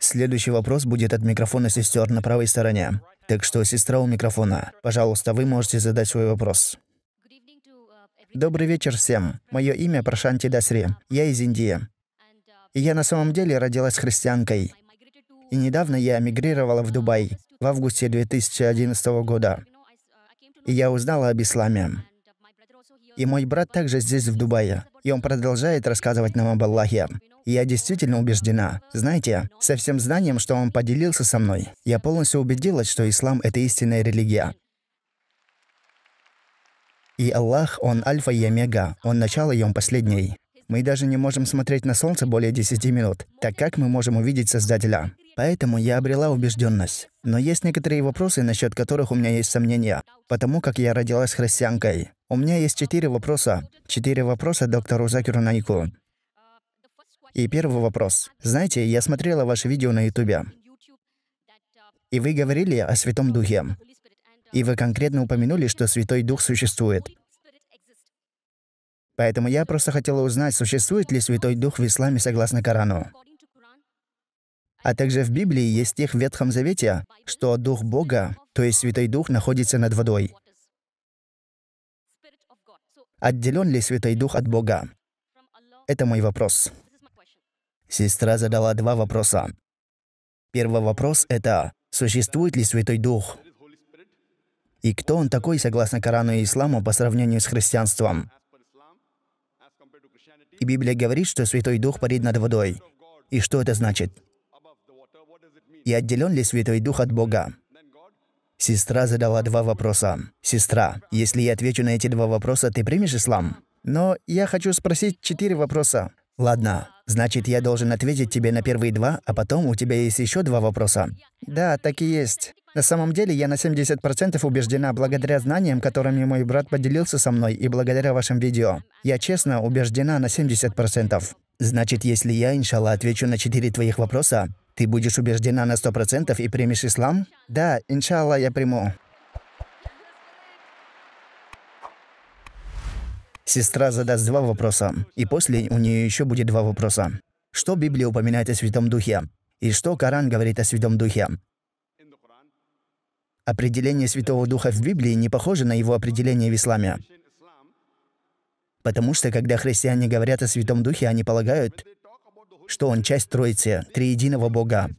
Следующий вопрос будет от микрофона сестер на правой стороне. Так что, сестра у микрофона, пожалуйста, вы можете задать свой вопрос. Добрый вечер всем. Мое имя Прашанти Дасри. Я из Индии. И я на самом деле родилась христианкой. И недавно я эмигрировала в Дубай в августе 2011 года. И я узнала об исламе. И мой брат также здесь, в Дубае. И он продолжает рассказывать нам об Аллахе. Я действительно убеждена. Знаете, со всем знанием, что он поделился со мной, я полностью убедилась, что ислам – это истинная религия. И Аллах, Он Альфа и Омега, Он начало и Он последний. Мы даже не можем смотреть на солнце более 10 минут, так как мы можем увидеть Создателя. Поэтому я обрела убежденность. Но есть некоторые вопросы, насчет которых у меня есть сомнения, потому как я родилась христианкой. У меня есть четыре вопроса. Четыре вопроса доктору Закиру Найку. И первый вопрос. Знаете, я смотрела ваше видео на Ютубе. И вы говорили о Святом Духе. И вы конкретно упомянули, что Святой Дух существует. Поэтому я просто хотела узнать, существует ли Святой Дух в исламе согласно Корану. А также в Библии есть стих в Ветхом Завете, что Дух Бога, то есть Святой Дух, находится над водой. Отделен ли Святой Дух от Бога? Это мой вопрос. Сестра задала два вопроса. Первый вопрос – это «Существует ли Святой Дух?» И кто он такой, согласно Корану и Исламу, по сравнению с христианством? И Библия говорит, что Святой Дух парит над водой. И что это значит? И отделен ли Святой Дух от Бога? Сестра задала два вопроса. Сестра, если я отвечу на эти два вопроса, ты примешь ислам? Но я хочу спросить четыре вопроса. Ладно, Значит, я должен ответить тебе на первые два, а потом у тебя есть еще два вопроса. Да, так и есть. На самом деле я на 70% убеждена благодаря знаниям, которыми мой брат поделился со мной и благодаря вашим видео. Я честно убеждена на 70%. Значит, если я, иншалла, отвечу на четыре твоих вопроса, ты будешь убеждена на 100% и примешь ислам? Да, иншалла, я приму. Сестра задаст два вопроса, и после у нее еще будет два вопроса. Что Библия упоминает о Святом Духе? И что Коран говорит о Святом Духе? Определение Святого Духа в Библии не похоже на его определение в Исламе. Потому что, когда христиане говорят о Святом Духе, они полагают, что он часть Троицы, триединого Бога.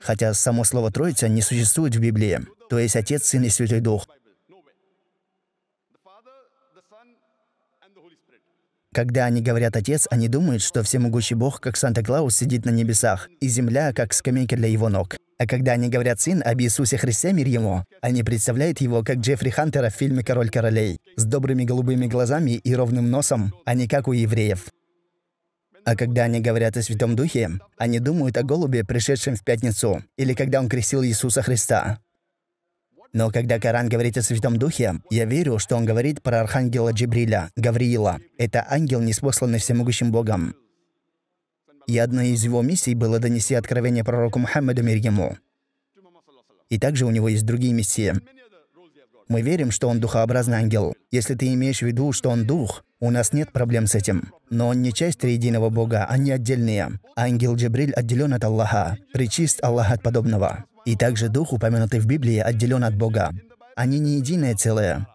Хотя само слово «Троица» не существует в Библии, то есть Отец, Сын и Святой Дух. Когда они говорят «Отец», они думают, что всемогущий Бог, как Санта-Клаус, сидит на небесах, и земля, как скамейка для его ног. А когда они говорят «Сын» об Иисусе Христе, мир ему, они представляют его как Джеффри Хантера в фильме «Король королей», с добрыми голубыми глазами и ровным носом, а не как у евреев. А когда они говорят о Святом Духе, они думают о голубе, пришедшем в пятницу, или когда он крестил Иисуса Христа. Но когда Коран говорит о Святом Духе, я верю, что он говорит про Архангела Джибриля, Гавриила. Это ангел, неспосланный всемогущим Богом. И одной из его миссий было донести откровение пророку Мухаммеду мир ему. И также у него есть другие миссии. Мы верим, что он духообразный ангел. Если ты имеешь в виду, что он дух, у нас нет проблем с этим. Но он не часть триединого Бога, они отдельные. Ангел Джабриль отделен от Аллаха, причист Аллаха от подобного. И также дух, упомянутый в Библии, отделен от Бога. Они не единое целое.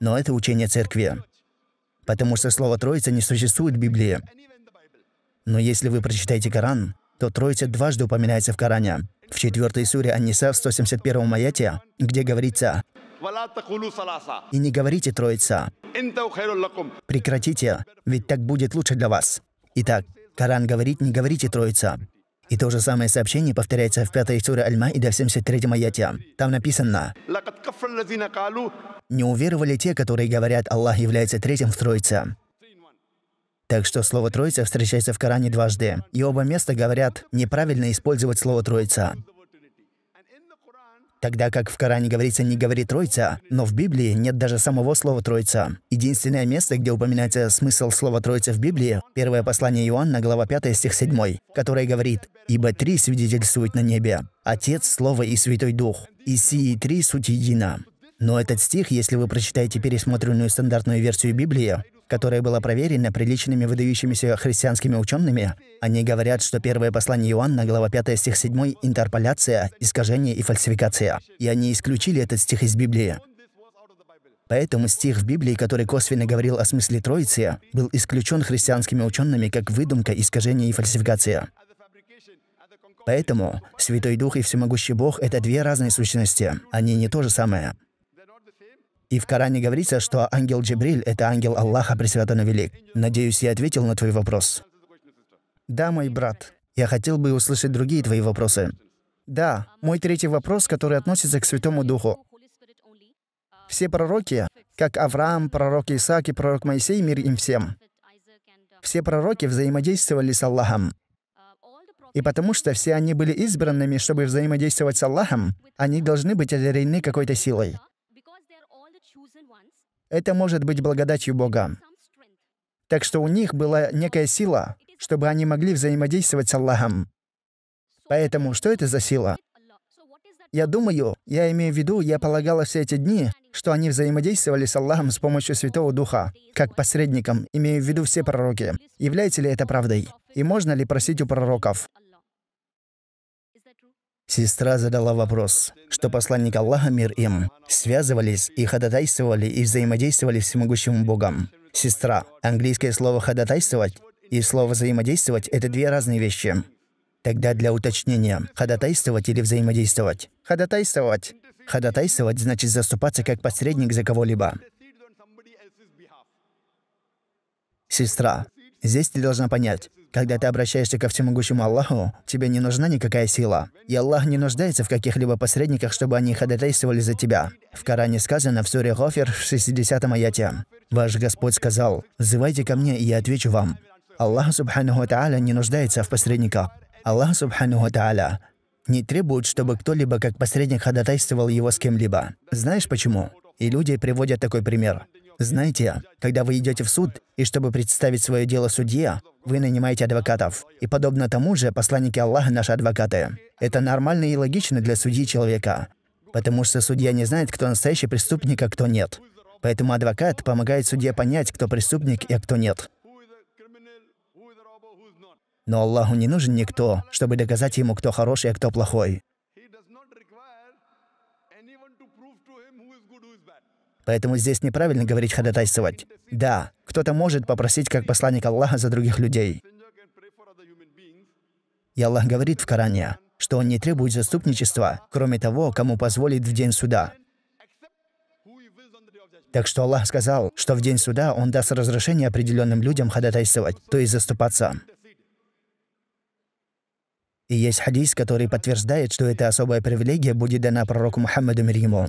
Но это учение церкви. Потому что слово «троица» не существует в Библии. Но если вы прочитаете Коран, то Троица дважды упоминается в Коране. В 4 суре Анниса в 171 маяте где говорится «И не говорите Троица, прекратите, ведь так будет лучше для вас». Итак, Коран говорит «Не говорите Троица». И то же самое сообщение повторяется в пятой суре Аль-Маида в 73 аяте. Там написано «Не уверовали те, которые говорят, Аллах является третьим в Троице». Так что слово «троица» встречается в Коране дважды, и оба места говорят «неправильно использовать слово «троица». Тогда как в Коране говорится «не говори Троица», но в Библии нет даже самого слова «Троица». Единственное место, где упоминается смысл слова «Троица» в Библии – первое послание Иоанна, глава 5, стих 7, которое говорит «Ибо три свидетельствуют на небе – Отец, Слово и Святой Дух, и сии три суть едина». Но этот стих, если вы прочитаете пересмотренную стандартную версию Библии, которое было проверено приличными выдающимися христианскими учеными, они говорят, что первое послание Иоанна, глава 5, стих 7, интерполяция, искажение и фальсификация. И они исключили этот стих из Библии. Поэтому стих в Библии, который косвенно говорил о смысле Троицы, был исключен христианскими учеными как выдумка, искажение и фальсификация. Поэтому Святой Дух и Всемогущий Бог — это две разные сущности. Они не то же самое. И в Коране говорится, что ангел Джибриль — это ангел Аллаха Пресвятого Велик. Надеюсь, я ответил на твой вопрос. Да, мой брат. Я хотел бы услышать другие твои вопросы. Да, мой третий вопрос, который относится к Святому Духу. Все пророки, как Авраам, пророк Исаак и пророк Моисей, мир им всем, все пророки взаимодействовали с Аллахом. И потому что все они были избранными, чтобы взаимодействовать с Аллахом, они должны быть одарены какой-то силой. Это может быть благодатью Бога. Так что у них была некая сила, чтобы они могли взаимодействовать с Аллахом. Поэтому что это за сила? Я думаю, я имею в виду, я полагала все эти дни, что они взаимодействовали с Аллахом с помощью Святого Духа, как посредником, имею в виду все пророки. Является ли это правдой? И можно ли просить у пророков? Сестра задала вопрос, что посланник Аллаха, мир им, связывались и ходатайствовали и взаимодействовали с всемогущим Богом. Сестра. Английское слово «ходатайствовать» и слово «взаимодействовать» — это две разные вещи. Тогда для уточнения, ходатайствовать или взаимодействовать? Ходатайствовать. Ходатайствовать значит заступаться как посредник за кого-либо. Сестра. Здесь ты должна понять, когда ты обращаешься ко всемогущему Аллаху, тебе не нужна никакая сила. И Аллах не нуждается в каких-либо посредниках, чтобы они ходатайствовали за тебя. В Коране сказано в суре Гофер в 60 аяте. «Ваш Господь сказал, «Взывайте ко мне, и я отвечу вам». Аллах Субхану Тааля не нуждается в посредниках. Аллах Субхану Тааля не требует, чтобы кто-либо как посредник ходатайствовал его с кем-либо. Знаешь почему? И люди приводят такой пример. Знаете, когда вы идете в суд, и чтобы представить свое дело судье, вы нанимаете адвокатов. И подобно тому же, посланники Аллаха – наши адвокаты. Это нормально и логично для судьи человека, потому что судья не знает, кто настоящий преступник, а кто нет. Поэтому адвокат помогает судье понять, кто преступник и а кто нет. Но Аллаху не нужен никто, чтобы доказать ему, кто хороший, а кто плохой. Поэтому здесь неправильно говорить ходатайствовать. Да, кто-то может попросить как посланник Аллаха за других людей. И Аллах говорит в Коране, что Он не требует заступничества, кроме того, кому позволит в день суда. Так что Аллах сказал, что в день суда Он даст разрешение определенным людям ходатайствовать, то есть заступаться. И есть хадис, который подтверждает, что эта особая привилегия будет дана пророку Мухаммаду мир ему.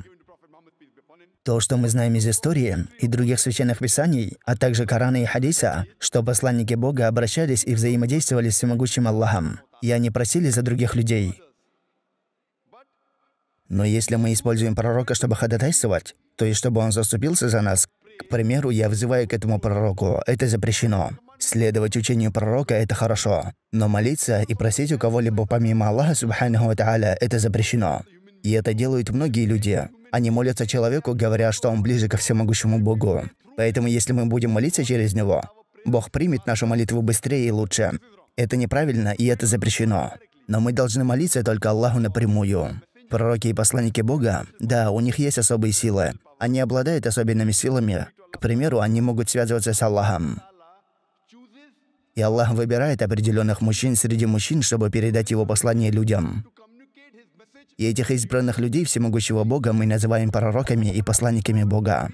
То, что мы знаем из истории и других священных писаний, а также Корана и Хадиса, что посланники Бога обращались и взаимодействовали с всемогущим Аллахом, и они просили за других людей. Но если мы используем пророка, чтобы ходатайствовать, то есть чтобы он заступился за нас, к примеру, я взываю к этому пророку, это запрещено. Следовать учению пророка – это хорошо, но молиться и просить у кого-либо помимо Аллаха, субханаху ва это запрещено. И это делают многие люди. Они молятся человеку, говоря, что он ближе ко всемогущему Богу. Поэтому если мы будем молиться через него, Бог примет нашу молитву быстрее и лучше. Это неправильно, и это запрещено. Но мы должны молиться только Аллаху напрямую. Пророки и посланники Бога, да, у них есть особые силы. Они обладают особенными силами. К примеру, они могут связываться с Аллахом. И Аллах выбирает определенных мужчин среди мужчин, чтобы передать его послание людям. И этих избранных людей всемогущего Бога мы называем пророками и посланниками Бога.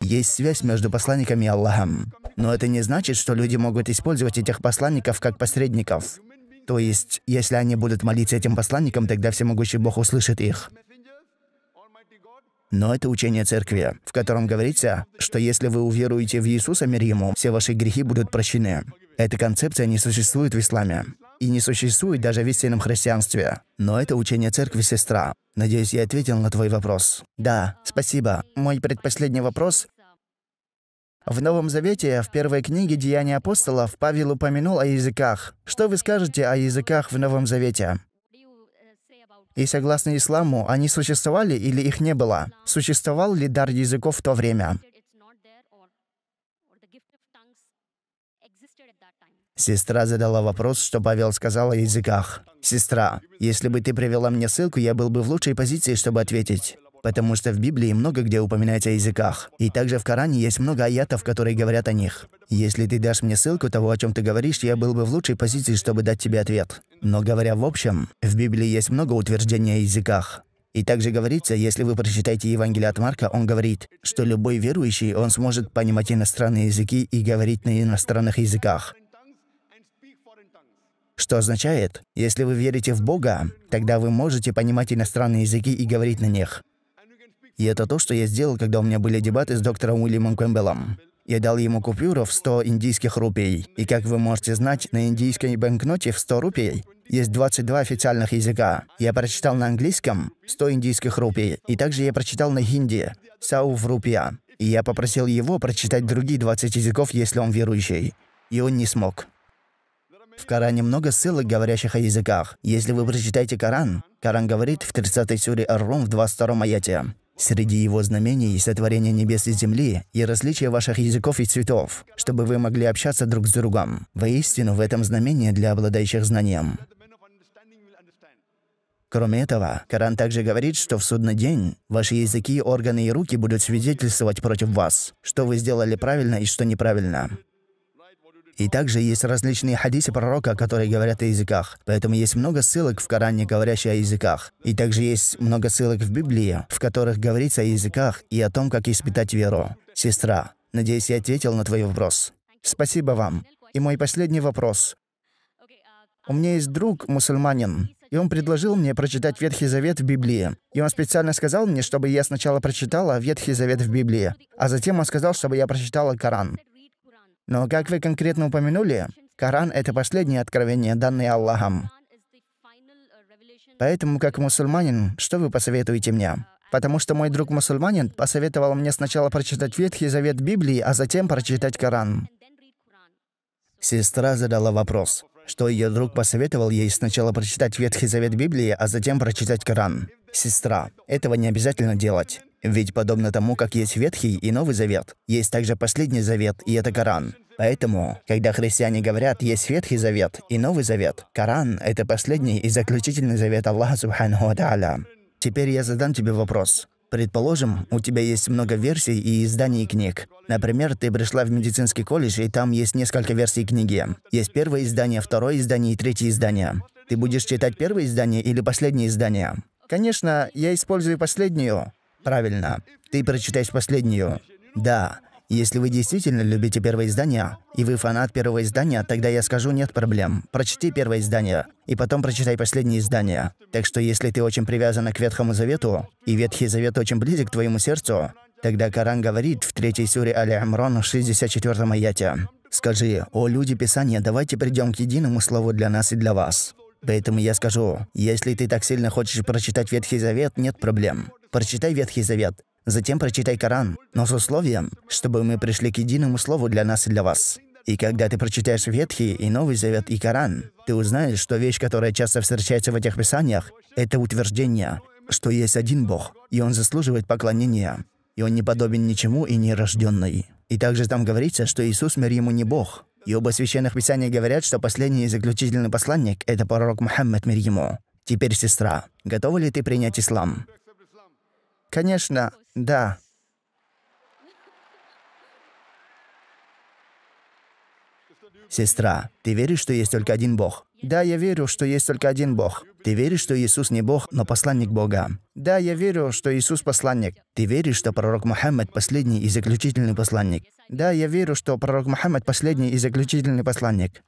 Есть связь между посланниками и Аллахом. Но это не значит, что люди могут использовать этих посланников как посредников. То есть, если они будут молиться этим посланникам, тогда всемогущий Бог услышит их. Но это учение церкви, в котором говорится, что если вы уверуете в Иисуса мир ему, все ваши грехи будут прощены. Эта концепция не существует в исламе и не существует даже в истинном христианстве. Но это учение церкви, сестра. Надеюсь, я ответил на твой вопрос. Да, спасибо. Мой предпоследний вопрос в Новом Завете, в первой книге «Деяния апостолов» Павел упомянул о языках. Что вы скажете о языках в Новом Завете? И согласно исламу, они существовали или их не было? Существовал ли дар языков в то время? Сестра задала вопрос, что Павел сказал о языках. «Сестра, если бы ты привела мне ссылку, я был бы в лучшей позиции, чтобы ответить. Потому что в Библии много где упоминается о языках. И также в Коране есть много аятов, которые говорят о них. Если ты дашь мне ссылку того, о чем ты говоришь, я был бы в лучшей позиции, чтобы дать тебе ответ. Но говоря в общем, в Библии есть много утверждений о языках. И также говорится, если вы прочитаете Евангелие от Марка, он говорит, что любой верующий, он сможет понимать иностранные языки и говорить на иностранных языках. Что означает, если вы верите в Бога, тогда вы можете понимать иностранные языки и говорить на них. И это то, что я сделал, когда у меня были дебаты с доктором Уильямом Кэмпбеллом. Я дал ему купюру в 100 индийских рупий. И как вы можете знать, на индийской банкноте в 100 рупий есть 22 официальных языка. Я прочитал на английском 100 индийских рупий, и также я прочитал на хинди «Сау в рупия». И я попросил его прочитать другие 20 языков, если он верующий. И он не смог. В Коране много ссылок, говорящих о языках. Если вы прочитаете Коран, Коран говорит в 30-й суре Ар-Рум в 22 аяте. Среди его знамений – сотворение небес и земли и различие ваших языков и цветов, чтобы вы могли общаться друг с другом. Воистину, в этом знамение для обладающих знанием. Кроме этого, Коран также говорит, что в судный день ваши языки, органы и руки будут свидетельствовать против вас, что вы сделали правильно и что неправильно. И также есть различные хадисы пророка, которые говорят о языках. Поэтому есть много ссылок в Коране, говорящие о языках. И также есть много ссылок в Библии, в которых говорится о языках и о том, как испытать веру. Сестра, надеюсь, я ответил на твой вопрос. Спасибо вам. И мой последний вопрос. У меня есть друг, мусульманин, и он предложил мне прочитать Ветхий Завет в Библии. И он специально сказал мне, чтобы я сначала прочитала Ветхий Завет в Библии, а затем он сказал, чтобы я прочитала Коран. Но, как вы конкретно упомянули, Коран — это последнее откровение, данное Аллахом. Поэтому, как мусульманин, что вы посоветуете мне? Потому что мой друг мусульманин посоветовал мне сначала прочитать Ветхий Завет Библии, а затем прочитать Коран. Сестра задала вопрос, что ее друг посоветовал ей сначала прочитать Ветхий Завет Библии, а затем прочитать Коран. Сестра, этого не обязательно делать. Ведь подобно тому, как есть Ветхий и Новый Завет, есть также Последний Завет, и это Коран. Поэтому, когда христиане говорят «есть Ветхий Завет и Новый Завет», Коран — это последний и заключительный завет Аллаха Субхану Ата'аля. Теперь я задам тебе вопрос. Предположим, у тебя есть много версий и изданий книг. Например, ты пришла в медицинский колледж, и там есть несколько версий книги. Есть первое издание, второе издание и третье издание. Ты будешь читать первое издание или последнее издание? Конечно, я использую последнюю, Правильно. Ты прочитаешь последнюю. Да. Если вы действительно любите первое издание, и вы фанат первого издания, тогда я скажу, нет проблем. Прочти первое издание, и потом прочитай последнее издание. Так что если ты очень привязана к Ветхому Завету, и Ветхий Завет очень близок к твоему сердцу, тогда Коран говорит в 3 суре Али Амрон в 64 аяте. «Скажи, о люди Писания, давайте придем к единому слову для нас и для вас. Поэтому я скажу, если ты так сильно хочешь прочитать Ветхий Завет, нет проблем. Прочитай Ветхий Завет, затем прочитай Коран, но с условием, чтобы мы пришли к единому слову для нас и для вас. И когда ты прочитаешь Ветхий и Новый Завет и Коран, ты узнаешь, что вещь, которая часто встречается в этих писаниях, это утверждение, что есть один Бог, и Он заслуживает поклонения, и Он не подобен ничему и не рожденный. И также там говорится, что Иисус мир ему не Бог, и оба священных писания говорят, что последний и заключительный посланник — это пророк Мухаммад, мир ему. Теперь, сестра, готова ли ты принять ислам? Конечно, да. «Сестра, ты веришь, что есть только один Бог?» «Да, я верю, что есть только один Бог». «Ты веришь, что Иисус не Бог, но посланник Бога?» «Да, я верю, что Иисус посланник». «Ты веришь, что пророк Мухаммад – последний и заключительный посланник?» «Да, я верю, что пророк Мухаммад – последний и заключительный посланник».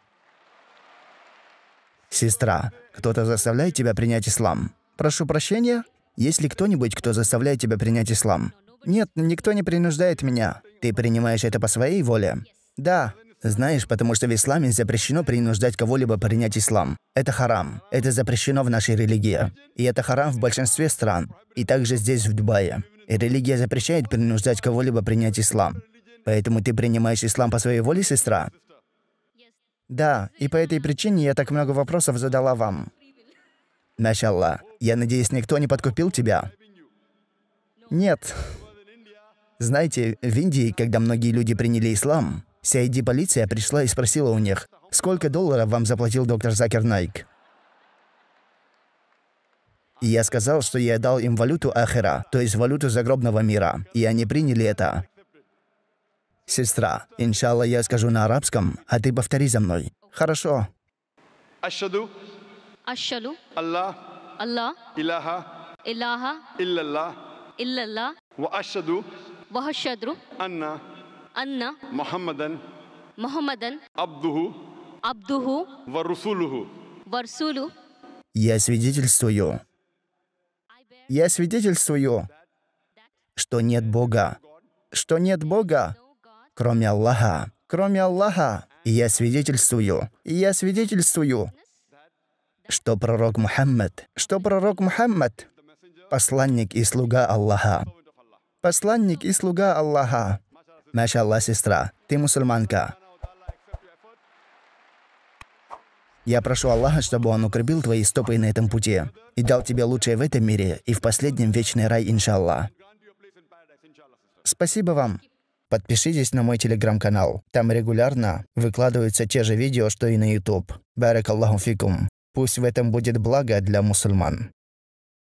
«Сестра, кто-то заставляет тебя принять ислам?» «Прошу прощения?» «Есть ли кто-нибудь, кто заставляет тебя принять ислам?» «Нет, никто не принуждает меня». «Ты принимаешь это по своей воле?» «Да». Знаешь, потому что в исламе запрещено принуждать кого-либо принять ислам. Это харам. Это запрещено в нашей религии. И это харам в большинстве стран. И также здесь, в Дубае. И религия запрещает принуждать кого-либо принять ислам. Поэтому ты принимаешь ислам по своей воле, сестра? Да, и по этой причине я так много вопросов задала вам. Машалла, я надеюсь, никто не подкупил тебя? Нет. Знаете, в Индии, когда многие люди приняли ислам, Сейди полиция пришла и спросила у них, сколько долларов вам заплатил доктор Закер Найк. И я сказал, что я дал им валюту Ахера, то есть валюту загробного мира, и они приняли это. Сестра, иншалла, я скажу на арабском, а ты повтори за мной. Хорошо. Ашаду. Ашаду. Аллах. Аллах. Илаха. Илаха. Иллаллах. Иллаллах. Ва ашаду. Ва ашаду. Анна. Анна, Мухаммадан, محمدا عبده عبده ورسوله ورسوله Я свидетельствую. Я свидетельствую, что нет Бога, что нет Бога, кроме Аллаха, кроме Аллаха. я свидетельствую, я свидетельствую, что пророк Мухаммад, что пророк Мухаммад, посланник и слуга Аллаха, посланник и слуга Аллаха. Машалла, сестра, ты мусульманка. Я прошу Аллаха, чтобы Он укрепил твои стопы на этом пути и дал тебе лучшее в этом мире и в последнем вечный рай, иншалла. Спасибо вам. Подпишитесь на мой телеграм-канал. Там регулярно выкладываются те же видео, что и на YouTube. Барак Аллаху фикум. Пусть в этом будет благо для мусульман.